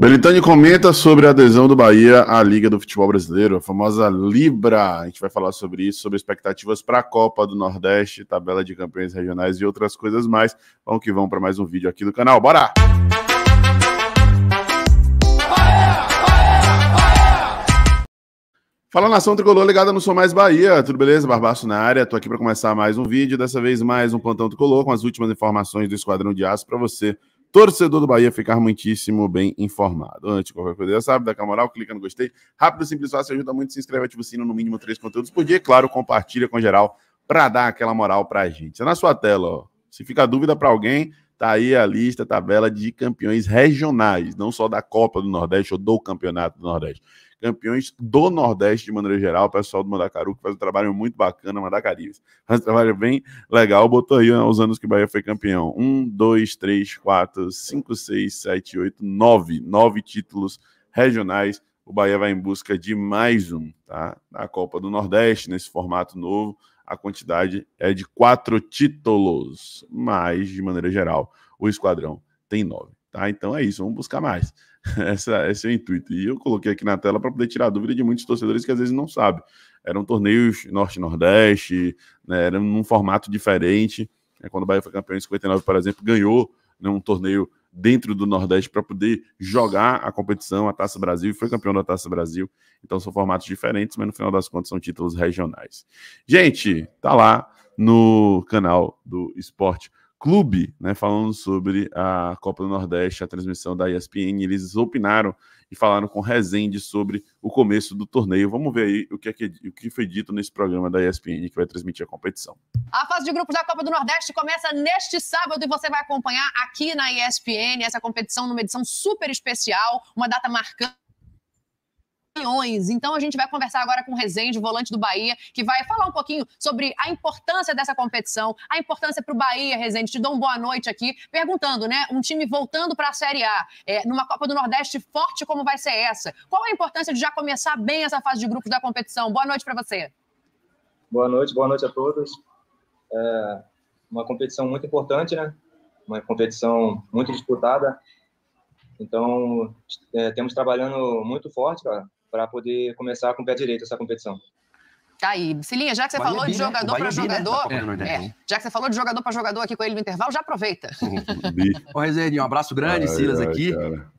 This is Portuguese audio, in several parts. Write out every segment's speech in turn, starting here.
Belitani comenta sobre a adesão do Bahia à Liga do Futebol Brasileiro, a famosa Libra. A gente vai falar sobre isso, sobre expectativas para a Copa do Nordeste, tabela de campeões regionais e outras coisas mais. Vamos que vamos para mais um vídeo aqui do canal. Bora! Fala nação tricolor ligada no Sou Mais Bahia, tudo beleza? Barbaço na área, tô aqui para começar mais um vídeo, dessa vez mais um plantão tricolor com as últimas informações do Esquadrão de Aço para você torcedor do Bahia ficar muitíssimo bem informado. Antes de qualquer coisa, já sabe, dá aquela moral, clica no gostei. Rápido, simples, fácil, ajuda muito. Se inscreve, ativa o sino, no mínimo três conteúdos por dia. claro, compartilha com geral para dar aquela moral para a gente. É na sua tela, ó. Se fica dúvida para alguém, tá aí a lista, a tabela de campeões regionais, não só da Copa do Nordeste ou do Campeonato do Nordeste campeões do Nordeste de maneira geral. O pessoal do Mandacaru que faz um trabalho muito bacana, Mandacaribes. Faz um trabalho bem legal. Botou aí né, os anos que o Bahia foi campeão: um, dois, três, quatro, cinco, seis, sete, oito, nove. Nove títulos regionais. O Bahia vai em busca de mais um, tá? Na Copa do Nordeste, nesse formato novo a quantidade é de quatro títulos, mas de maneira geral o esquadrão tem nove, tá? Então é isso, vamos buscar mais. Essa, esse é o intuito. E eu coloquei aqui na tela para poder tirar a dúvida de muitos torcedores que às vezes não sabem. Eram torneios norte-nordeste, né, eram num formato diferente. É, quando o Bahia foi campeão em 59, por exemplo, ganhou né, um torneio dentro do Nordeste para poder jogar a competição, a Taça Brasil, e foi campeão da Taça Brasil. Então são formatos diferentes, mas no final das contas são títulos regionais. Gente, tá lá no canal do Esporte Clube, né, falando sobre a Copa do Nordeste, a transmissão da ESPN. Eles opinaram e falaram com Rezende sobre o começo do torneio. Vamos ver aí o que, é que, o que foi dito nesse programa da ESPN que vai transmitir a competição. A fase de grupos da Copa do Nordeste começa neste sábado e você vai acompanhar aqui na ESPN essa competição numa edição super especial, uma data marcante então a gente vai conversar agora com o Rezende, volante do Bahia, que vai falar um pouquinho sobre a importância dessa competição, a importância para o Bahia, Rezende. Te dou uma boa noite aqui, perguntando, né? Um time voltando para a Série A, é, numa Copa do Nordeste forte como vai ser essa. Qual a importância de já começar bem essa fase de grupos da competição? Boa noite para você. Boa noite, boa noite a todos. É uma competição muito importante, né? Uma competição muito disputada. Então, é, temos trabalhando muito forte cara, para poder começar com o pé direito essa competição. Tá aí. Cilinha, já que você Bahia falou B, de né? jogador né? para jogador. Tá né? É, já que você falou de jogador para jogador aqui com ele no intervalo, já aproveita. Ô, Rezende, um abraço grande, ai, Silas, ai, aqui.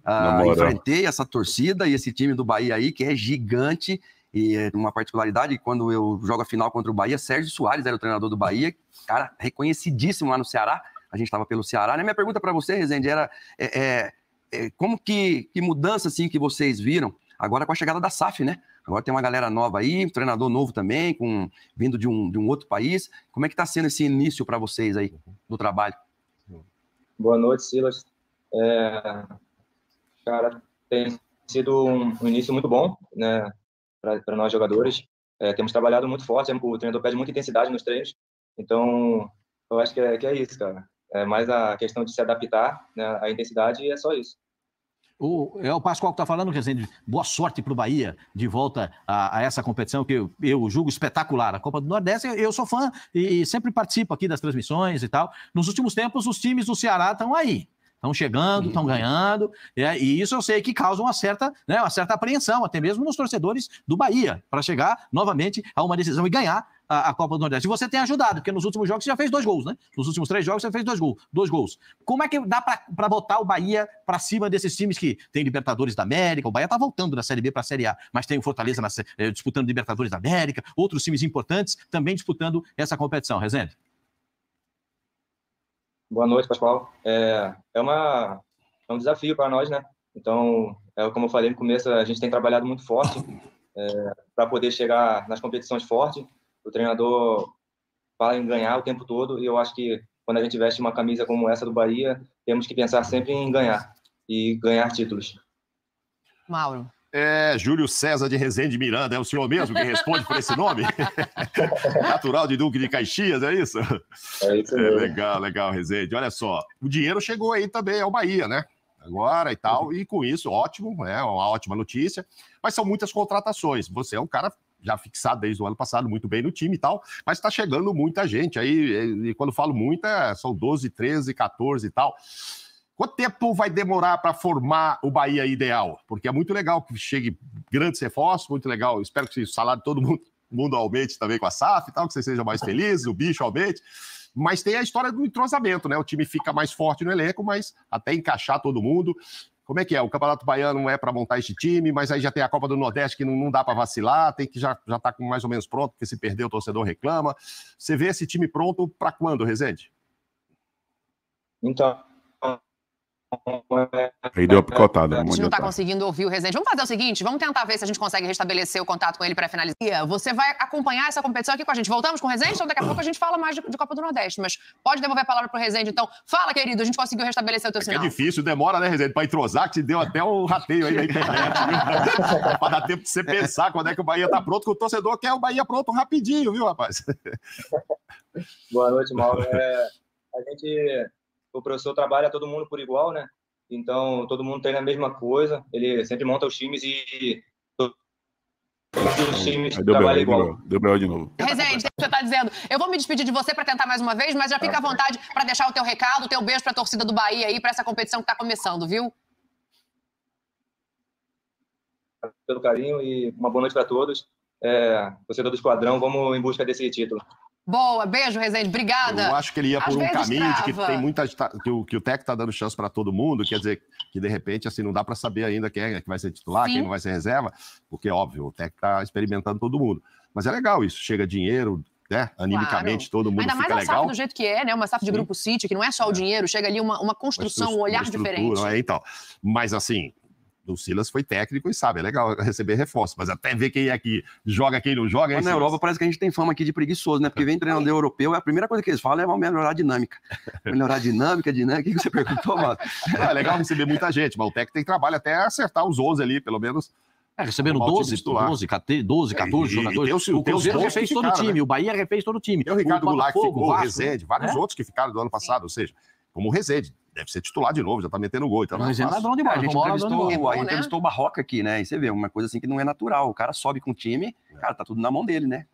Ah, enfrentei essa torcida e esse time do Bahia aí, que é gigante. E é uma particularidade, quando eu jogo a final contra o Bahia, Sérgio Soares era o treinador do Bahia, cara reconhecidíssimo lá no Ceará. A gente estava pelo Ceará. Né? Minha pergunta para você, Rezende, era é, é, é, como que, que mudança assim, que vocês viram Agora com a chegada da SAF, né? Agora tem uma galera nova aí, um treinador novo também, com, vindo de um, de um outro país. Como é que está sendo esse início para vocês aí do trabalho? Boa noite, Silas. É, cara, tem sido um, um início muito bom, né, para nós jogadores. É, temos trabalhado muito forte, o treinador pede muita intensidade nos treinos. Então, eu acho que é, que é isso, cara. É mais a questão de se adaptar né, à intensidade e é só isso. O, é o Pascoal que está falando, quer boa sorte para o Bahia de volta a, a essa competição que eu, eu, julgo espetacular. A Copa do Nordeste, eu, eu sou fã e, e, sempre participo aqui das transmissões e tal. Nos últimos tempos, os times do Ceará estão aí. Estão chegando, estão uhum. ganhando, é, e isso eu sei que causa uma certa, né, uma certa apreensão, até mesmo nos torcedores do Bahia, para chegar novamente a uma decisão e ganhar a, a, Copa do Nordeste. E você tem ajudado, porque nos últimos jogos você já fez dois gols, né? Nos últimos três jogos você fez dois gols. Dois gols. Como é que dá para botar o Bahia para cima desses times que tem Libertadores da América? O Bahia está voltando da Série B para a Série A, mas tem o Fortaleza na, eh, disputando Libertadores da América, outros times importantes também disputando essa competição. Rezende. Boa noite, Pascoal. É, é, uma, é um desafio para nós, né? Então, é, como eu falei no começo, a gente tem trabalhado muito forte é, eh, para poder chegar nas competições fortes o treinador fala em ganhar o tempo todo, e eu acho que quando a gente veste uma camisa como essa do Bahia, temos que pensar sempre em ganhar e ganhar títulos. Mauro. É Júlio César de Rezende Miranda, é o senhor mesmo que responde por esse nome? Natural de Duque de Caxias, é isso? É isso mesmo. É, legal, legal, Rezende. Olha só, o dinheiro chegou aí também ao Bahia, né? Agora e tal, e com isso, ótimo, é uma ótima notícia, mas são muitas contratações. Você é um cara já fixado desde o ano passado, muito bem no time e tal, mas está chegando muita gente. Aí, e quando falo muita, é, são 12, 13, 14 e tal. Quanto tempo vai demorar para formar o Bahia ideal? Porque é muito legal que chegue grandes reforços, muito legal. Espero que o salário de todo mundo, mundo aumente também com a SAF e tal, que você seja mais feliz, o bicho aumente. Mas tem a história do entrosamento, né? O time fica mais forte no elenco, mas até encaixar todo mundo. Como é que é? O Campeonato Baiano é para montar esse time, mas aí já tem a Copa do Nordeste que não, não dá para vacilar, tem que já já tá com mais ou menos pronto, porque se perder o torcedor reclama. Você vê esse time pronto para quando, Rezende? Então, Aí deu a picotada. a gente não está conseguindo ouvir o Rezende. Vamos fazer o seguinte, vamos tentar ver se a gente consegue restabelecer o contato com ele para finalizar. Você vai acompanhar essa competição aqui com a gente. Voltamos com o Rezende, então daqui a pouco a gente fala mais de, de Copa do Nordeste. Mas pode devolver a palavra pro Rezende, então. Fala, querido, a gente conseguiu restabelecer o teu é, é sinal. É difícil, demora, né, Rezende? Para entrosar, que te deu até um rateio aí na internet. para dar tempo de você pensar quando é que o Bahia está pronto, que o torcedor quer o Bahia pronto rapidinho, viu, rapaz? Boa noite, Mauro. É, a gente o professor trabalha todo mundo por igual, né? Então, todo mundo treina a mesma coisa, ele sempre monta os times e os times Aí deu trabalham igual. Deu BO de novo. que você está dizendo, eu vou me despedir de você para tentar mais uma vez, mas já fica à vontade para deixar o teu recado, o teu beijo para a torcida do Bahia aí, para essa competição que está começando, viu? Pelo carinho e uma boa noite para todos. É, você do Esquadrão, vamos em busca desse título. Boa, beijo, Rezende, obrigada. Eu acho que ele ia por Às um caminho de que tem muita que o, que o Tec tá dando chance para todo mundo, quer dizer, que de repente assim não dá para saber ainda quem é que vai ser titular, Sim. quem não vai ser reserva, porque óbvio, o Tec tá experimentando todo mundo. Mas é legal isso, chega dinheiro, né? Animicamente claro. todo mundo Ainda fica mais legal. do jeito que é, né? Uma SAF de Sim. grupo City, que não é só o é. dinheiro, chega ali uma, uma construção, uma um olhar diferente. É, então. Mas assim, o Silas foi técnico e sabe, é legal receber reforço, mas até ver quem é que joga, quem não joga. É mas é na Europa parece que a gente tem fama aqui de preguiçoso, né? Porque vem treinador é. europeu, é a primeira coisa que eles falam é vamos melhorar a dinâmica. Melhorar a dinâmica, a dinâmica, o que você perguntou, mano? É legal receber muita gente, mas o técnico tem trabalho até acertar os 11 ali, pelo menos. É, recebendo 12, 12, 14, 12, 14 jogadores. o Cruzeiro refez ficaram, todo o time, né? o Bahia refez todo o time. Tem o Ricardo o Goulart que ficou, o Vasco, Rezende, vários é? outros que ficaram do ano passado, ou seja, como o Rezende deve ser titular de novo, já tá metendo gol. Então mas é ladrão demais. A gente entrevistou, a gente né? entrevistou o Barroca aqui, né? E você vê, uma coisa assim que não é natural. O cara sobe com o time, é. cara, tá tudo na mão dele, né?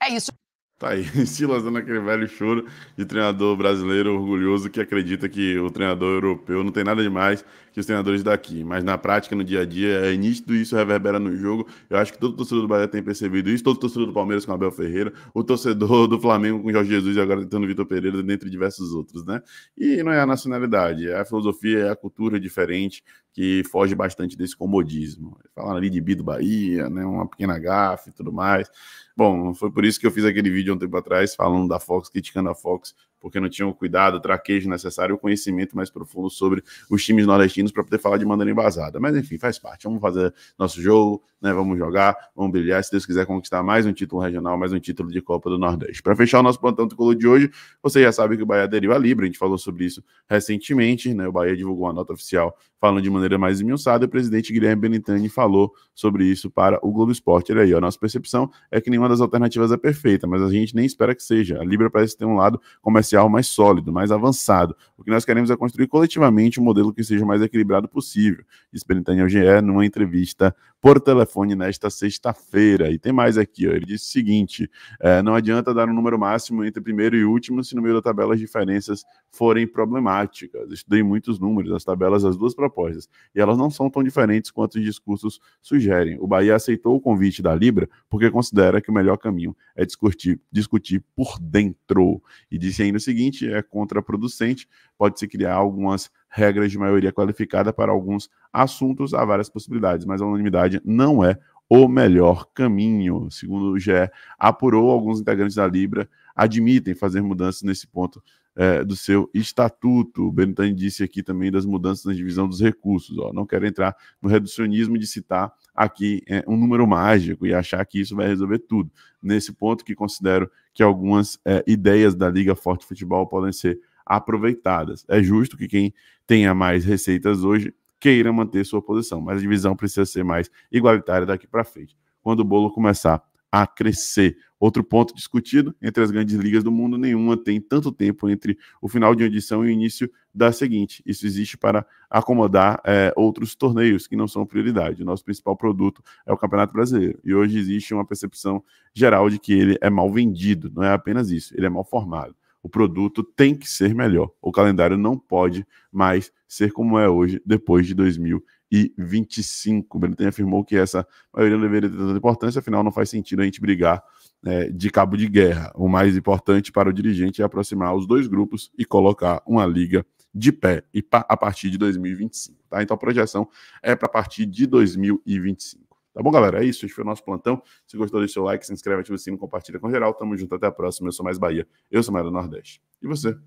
É isso. Tá aí, se lançando aquele velho choro de treinador brasileiro orgulhoso que acredita que o treinador europeu não tem nada demais, que os treinadores daqui, mas na prática, no dia a dia, é nítido isso reverbera no jogo. Eu acho que todo torcedor do Bahia tem percebido isso, todo torcedor do Palmeiras com Abel Ferreira, o torcedor do Flamengo com Jorge Jesus e agora tentando Vitor Pereira, dentre diversos outros, né? E não é a nacionalidade, é a filosofia, é a cultura diferente que foge bastante desse comodismo. Falando ali de B do Bahia, né? Uma pequena gafe e tudo mais. Bom, foi por isso que eu fiz aquele vídeo há um tempo atrás falando da Fox, criticando a Fox porque não tinham o cuidado, o traquejo necessário, o conhecimento mais profundo sobre os times nordestinos para poder falar de maneira embasada. Mas enfim, faz parte. Vamos fazer nosso jogo, né? Vamos jogar, vamos brilhar, se Deus quiser conquistar mais um título regional, mais um título de Copa do Nordeste. Para fechar o nosso plantão colo de hoje, você já sabe que o Bahia aderiu à Libra, a gente falou sobre isso recentemente, né? O Bahia divulgou uma nota oficial falando de maneira mais esmiuçada, o presidente Guilherme Benitani falou sobre isso para o Globo Esporte. Olha aí, a nossa percepção é que nenhuma das alternativas é perfeita, mas a gente nem espera que seja. A Libra parece ter um lado comercial mais sólido, mais avançado. O que nós queremos é construir coletivamente um modelo que seja o mais equilibrado possível, disse Benitani ao GE numa entrevista por telefone nesta sexta-feira. E tem mais aqui, ó, ele disse o seguinte: é, não adianta dar um número máximo entre primeiro e último se no meio da tabela as diferenças forem problemáticas. Estudei muitos números, as tabelas das duas propostas, e elas não são tão diferentes quanto os discursos sugerem. O Bahia aceitou o convite da Libra porque considera que o melhor caminho é discutir, discutir por dentro. E disse ainda o seguinte: é contraproducente, pode-se criar algumas regras de maioria qualificada para alguns assuntos, há várias possibilidades, mas a unanimidade não é o melhor caminho. Segundo o GE apurou, alguns integrantes da Libra admitem fazer mudanças nesse ponto é, do seu estatuto. O Benetani disse aqui também das mudanças na divisão dos recursos. Ó, não quero entrar no reducionismo de citar aqui é, um número mágico e achar que isso vai resolver tudo. Nesse ponto que considero que algumas é, ideias da Liga Forte Futebol podem ser aproveitadas. É justo que quem tenha mais receitas hoje queira manter sua posição, mas a divisão precisa ser mais igualitária daqui para frente. Quando o bolo começar a crescer. Outro ponto discutido entre as grandes ligas do mundo, nenhuma tem tanto tempo entre o final de uma edição e o início da seguinte. Isso existe para acomodar é, outros torneios que não são prioridade. O nosso principal produto é o Campeonato Brasileiro. E hoje existe uma percepção geral de que ele é mal vendido. Não é apenas isso, ele é mal formado. O produto tem que ser melhor. O calendário não pode mais ser como é hoje, depois de 2025. O Benetton afirmou que essa maioria não deveria ter tanta importância, afinal, não faz sentido a gente brigar é, de cabo de guerra. O mais importante para o dirigente é aproximar os dois grupos e colocar uma liga de pé e a partir de 2025. Tá? Então a projeção é para partir de 2025. Tá bom, galera? É isso. Esse foi o nosso plantão. Se gostou, deixa o like, se inscreve, ativa o sino, compartilha com geral. Tamo junto. Até a próxima. Eu sou mais Bahia. Eu sou mais do Nordeste. E você?